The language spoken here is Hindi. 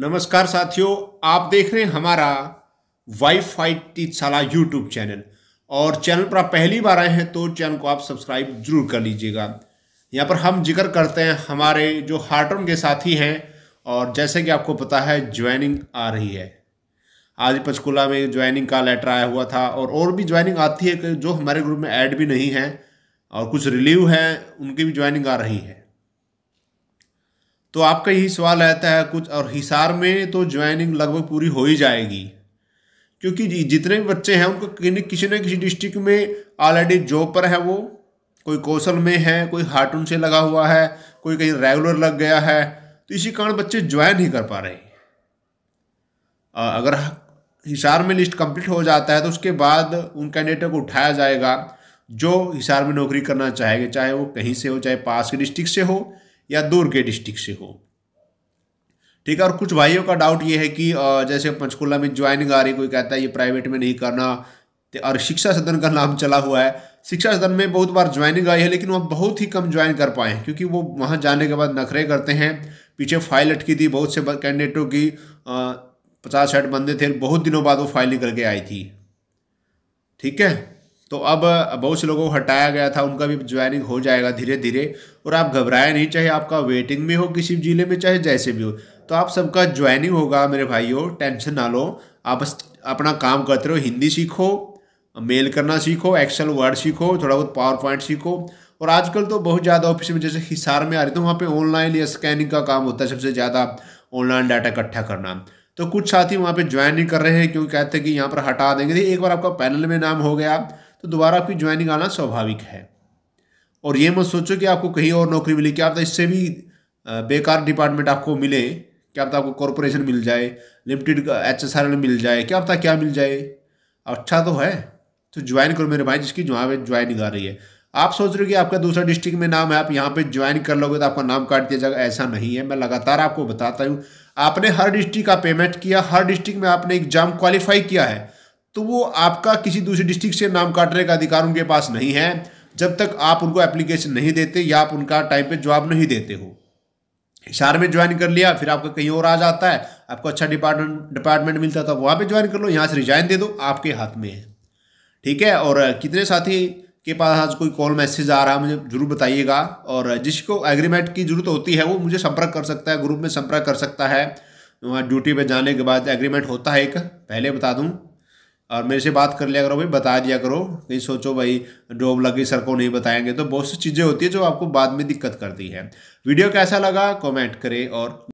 नमस्कार साथियों आप देख रहे हैं हमारा वाई फाई टीचाला यूट्यूब चैनल और चैनल पर आप पहली बार आए हैं तो चैनल को आप सब्सक्राइब जरूर कर लीजिएगा यहाँ पर हम जिक्र करते हैं हमारे जो हार्टन के साथी हैं और जैसे कि आपको पता है ज्वाइनिंग आ रही है आज पंचकूला में ज्वाइनिंग का लेटर आया हुआ था और और भी ज्वाइनिंग आती है जो हमारे ग्रुप में ऐड भी नहीं है और कुछ रिलीव हैं उनकी भी ज्वाइनिंग आ रही है तो आपका यही सवाल रहता है कुछ और हिसार में तो ज्वाइनिंग लगभग पूरी हो ही जाएगी क्योंकि जितने भी बच्चे हैं उनको किसी न किसी डिस्ट्रिक्ट में ऑलरेडी जॉब पर है वो कोई कौशल में है कोई हार्टून से लगा हुआ है कोई कहीं रेगुलर लग गया है तो इसी कारण बच्चे ज्वाइन नहीं कर पा रहे अगर हिसार में लिस्ट कंप्लीट हो जाता है तो उसके बाद उन कैंडिडेट को उठाया जाएगा जो हिसार में नौकरी करना चाहेगा चाहे वो कहीं से हो चाहे पास के डिस्ट्रिक्ट से हो या दूर के डिस्ट्रिक्ट से हो ठीक है और कुछ भाइयों का डाउट ये है कि जैसे पंचकुला में ज्वाइनिंग आ रही कोई कहता है ये प्राइवेट में नहीं करना तो, और शिक्षा सदन का नाम चला हुआ है शिक्षा सदन में बहुत बार ज्वाइनिंग आई है लेकिन वह बहुत ही कम ज्वाइन कर पाए हैं क्योंकि वो वहाँ जाने के बाद नखरे करते हैं पीछे फाइल अटकी थी बहुत से कैंडिडेटों की पचास साठ बंदे थे बहुत दिनों बाद वो फाइल निकल के आई थी ठीक है तो अब बहुत से लोगों को हटाया गया था उनका भी ज्वाइनिंग हो जाएगा धीरे धीरे और आप घबराए नहीं चाहे आपका वेटिंग में हो किसी जिले में चाहे जैसे भी हो तो आप सबका ज्वाइनिंग होगा मेरे भाइयों टेंशन ना लो आप अपना काम करते रहो हिंदी सीखो मेल करना सीखो एक्सेल वर्ड सीखो थोड़ा बहुत पावर पॉइंट सीखो और आजकल तो बहुत ज़्यादा ऑफिस में जैसे हिसार में आ रही तो वहाँ पे ऑनलाइन या स्कैनिंग का काम होता है सबसे ज़्यादा ऑनलाइन डाटा इकट्ठा करना तो कुछ साथी वहाँ पे ज्वाइन नहीं कर रहे हैं क्योंकि कहते हैं कि यहाँ पर हटा देंगे एक बार आपका पैनल में नाम हो गया तो दोबारा आपकी ज्वाइनिंग आना स्वाभाविक है और ये मत सोचो कि आपको कहीं और नौकरी मिली क्या आप इससे भी बेकार डिपार्टमेंट आपको मिले क्या पता आपको कॉरपोरेशन मिल जाए लिमिटेड एच एस आर मिल जाए क्या पता क्या मिल जाए अच्छा तो है तो ज्वाइन करो मेरे भाई जिसकी जहाँ पर ज्वाइनिंग आ रही है आप सोच रहे हो कि आपका दूसरा डिस्ट्रिक्ट में नाम है आप यहाँ पे ज्वाइन कर लोगे तो आपका नाम काट दिया जाएगा ऐसा नहीं है मैं लगातार आपको बताता हूँ आपने हर डिस्ट्रिक्ट का पेमेंट किया हर डिस्ट्रिक्ट में आपने एग्जाम क्वालिफाई किया है तो वो आपका किसी दूसरे डिस्ट्रिक्ट से नाम काटने का अधिकार उनके पास नहीं है जब तक आप उनको एप्लीकेशन नहीं देते या आप उनका टाइम पे जवाब नहीं देते हो हिसार में ज्वाइन कर लिया फिर आपका कहीं और आ जाता है आपको अच्छा डिपार्टमेंट डिपार्टमेंट मिलता था तो वहाँ पे ज्वाइन कर लो यहाँ से रिजाइन दे दो आपके हाथ में है ठीक है और कितने साथी के पास आज कोई कॉल मैसेज आ रहा है मुझे जरूर बताइएगा और जिसको एग्रीमेंट की जरूरत होती है वो मुझे संपर्क कर सकता है ग्रुप में संपर्क कर सकता है वहाँ ड्यूटी पे जाने के बाद एग्रीमेंट होता है एक पहले बता दूँ और मेरे से बात कर लिया करो भाई बता दिया करो कहीं सोचो भाई डोब लगी सर को नहीं बताएंगे तो बहुत सी चीज़ें होती है जो आपको बाद में दिक्कत करती है वीडियो कैसा लगा कमेंट करें और